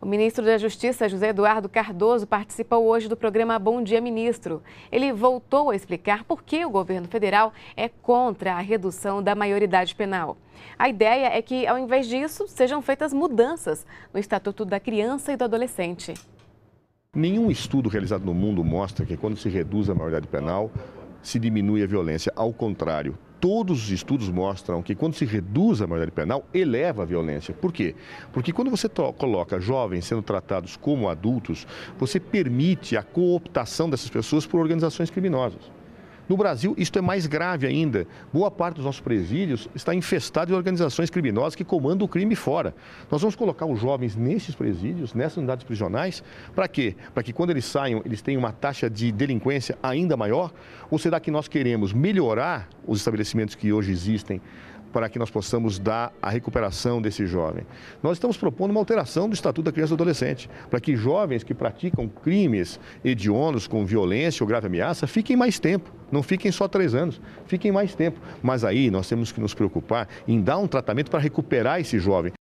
O ministro da Justiça, José Eduardo Cardoso, participou hoje do programa Bom Dia Ministro. Ele voltou a explicar por que o governo federal é contra a redução da maioridade penal. A ideia é que, ao invés disso, sejam feitas mudanças no Estatuto da Criança e do Adolescente. Nenhum estudo realizado no mundo mostra que, quando se reduz a maioridade penal, se diminui a violência. Ao contrário, todos os estudos mostram que quando se reduz a maioridade penal, eleva a violência. Por quê? Porque quando você coloca jovens sendo tratados como adultos, você permite a cooptação dessas pessoas por organizações criminosas. No Brasil, isto é mais grave ainda. Boa parte dos nossos presídios está infestado de organizações criminosas que comandam o crime fora. Nós vamos colocar os jovens nesses presídios, nessas unidades prisionais, para quê? Para que quando eles saiam, eles tenham uma taxa de delinquência ainda maior? Ou será que nós queremos melhorar os estabelecimentos que hoje existem para que nós possamos dar a recuperação desse jovem. Nós estamos propondo uma alteração do Estatuto da Criança e do Adolescente, para que jovens que praticam crimes hediondos com violência ou grave ameaça fiquem mais tempo, não fiquem só três anos, fiquem mais tempo. Mas aí nós temos que nos preocupar em dar um tratamento para recuperar esse jovem,